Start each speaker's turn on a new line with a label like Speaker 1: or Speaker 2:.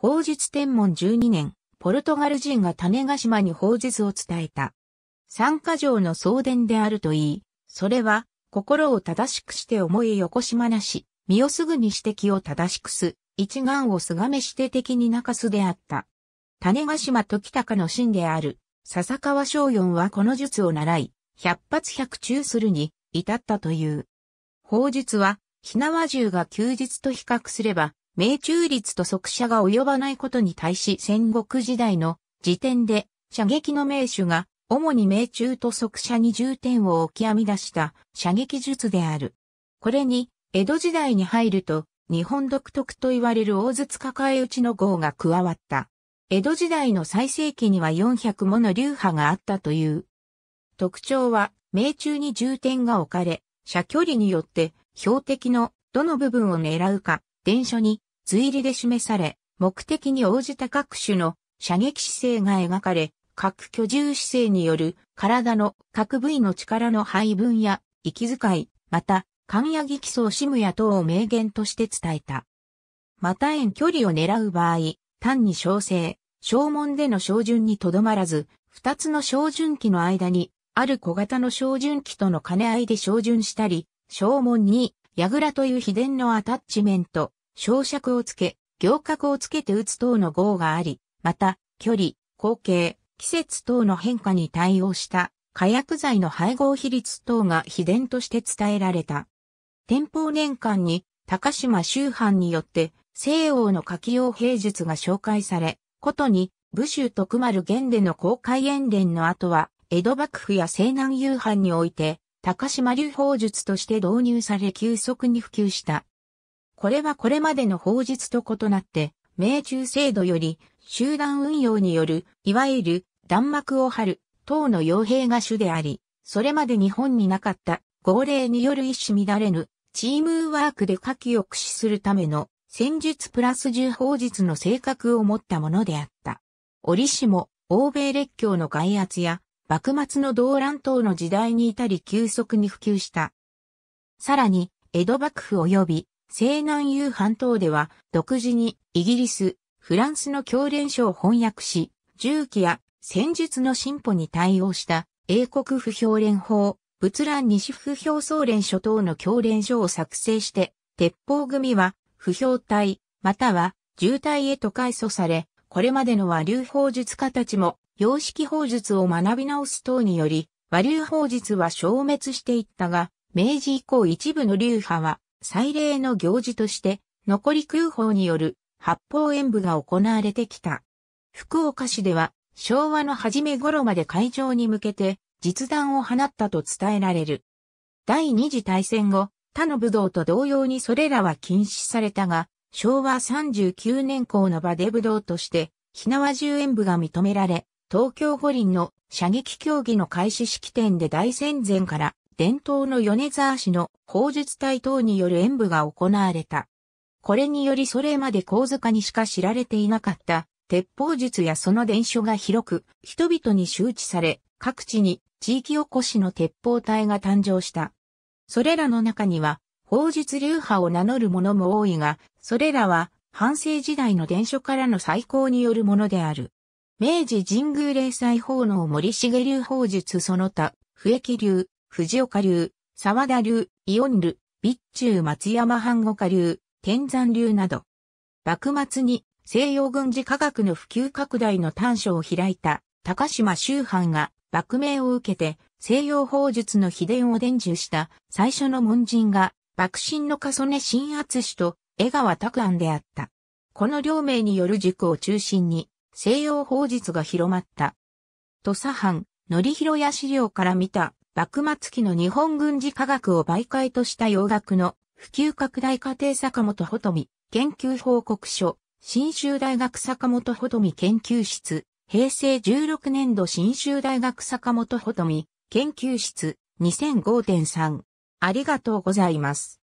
Speaker 1: 法術天文12年、ポルトガル人が種ヶ島に法術を伝えた。三加条の送電であるといい、それは、心を正しくして思い横島なし、身をすぐに指摘を正しくす、一眼をすがめして敵に泣かすであった。種ヶ島時高の神である、笹川昭四はこの術を習い、百発百中するに、至ったという。砲術は、なわ銃が休日と比較すれば、命中率と速射が及ばないことに対し戦国時代の時点で射撃の名手が主に命中と速射に重点を置き編み出した射撃術である。これに、江戸時代に入ると、日本独特と言われる大筒抱え打ちの号が加わった。江戸時代の最盛期には400もの流派があったという。特徴は、命中に重点が置かれ、射距離によって、標的のどの部分を狙うか、電書に図理りで示され、目的に応じた各種の射撃姿勢が描かれ、各居住姿勢による体の各部位の力の配分や息遣い、また、勘や激走シムや等を名言として伝えた。また遠距離を狙う場合、単に小生、小門での小順にとどまらず、二つの小順機の間に、ある小型の小順機との兼ね合いで小順したり、小門に、矢倉という秘伝のアタッチメント、小尺をつけ、行角をつけて打つ等の号があり、また、距離、光景、季節等の変化に対応した火薬剤の配合比率等が秘伝として伝えられた。天保年間に高島周藩によって西欧の柿用兵術が紹介され、ことに武州徳丸源での公開演伝の後は、江戸幕府や西南夕藩において、高島流砲術として導入され急速に普及した。これはこれまでの法律と異なって、命中制度より集団運用による、いわゆる弾幕を張る、等の傭兵が主であり、それまで日本になかった号令による一種乱れぬ、チームワークで火器を駆使するための戦術プラス重法術の性格を持ったものであった。折しも、欧米列強の外圧や、幕末の動乱等の時代に至り急速に普及した。さらに、江戸幕府及び西南遊半島では、独自にイギリス、フランスの教練書を翻訳し、銃器や戦術の進歩に対応した英国不評連法、仏蘭西不評総連書等の教練書を作成して、鉄砲組は不評隊、または渋滞へと改祖され、これまでの和流法術家たちも、様式法術を学び直す等により、和流法術は消滅していったが、明治以降一部の流派は、祭礼の行事として、残り空砲による八方演舞が行われてきた。福岡市では、昭和の初め頃まで会場に向けて、実弾を放ったと伝えられる。第二次大戦後、他の武道と同様にそれらは禁止されたが、昭和39年校の場で武道として、火縄銃演舞が認められ、東京五輪の射撃競技の開始式典で大戦前から伝統の米沢市の砲術隊等による演舞が行われた。これによりそれまで小塚にしか知られていなかった鉄砲術やその伝承が広く人々に周知され各地に地域おこしの鉄砲隊が誕生した。それらの中には砲術流派を名乗る者も多いが、それらは半世時代の伝書からの再興によるものである。明治神宮霊祭奉納森重流砲術その他、笛木流、藤岡流、沢田流、イオン流、備中松山半五家流、天山流など。幕末に西洋軍事科学の普及拡大の端緒を開いた高島周藩が幕命を受けて西洋法術の秘伝を伝授した最初の門人が幕臣の重ね新厚氏と江川拓安であった。この両名による塾を中心に西洋法術が広まった。土佐藩、則広や資料から見た幕末期の日本軍事科学を媒介とした洋学の普及拡大過程坂本ほとみ研究報告書、新州大学坂本ほとみ研究室、平成16年度新州大学坂本ほとみ研究室2005.3ありがとうございます。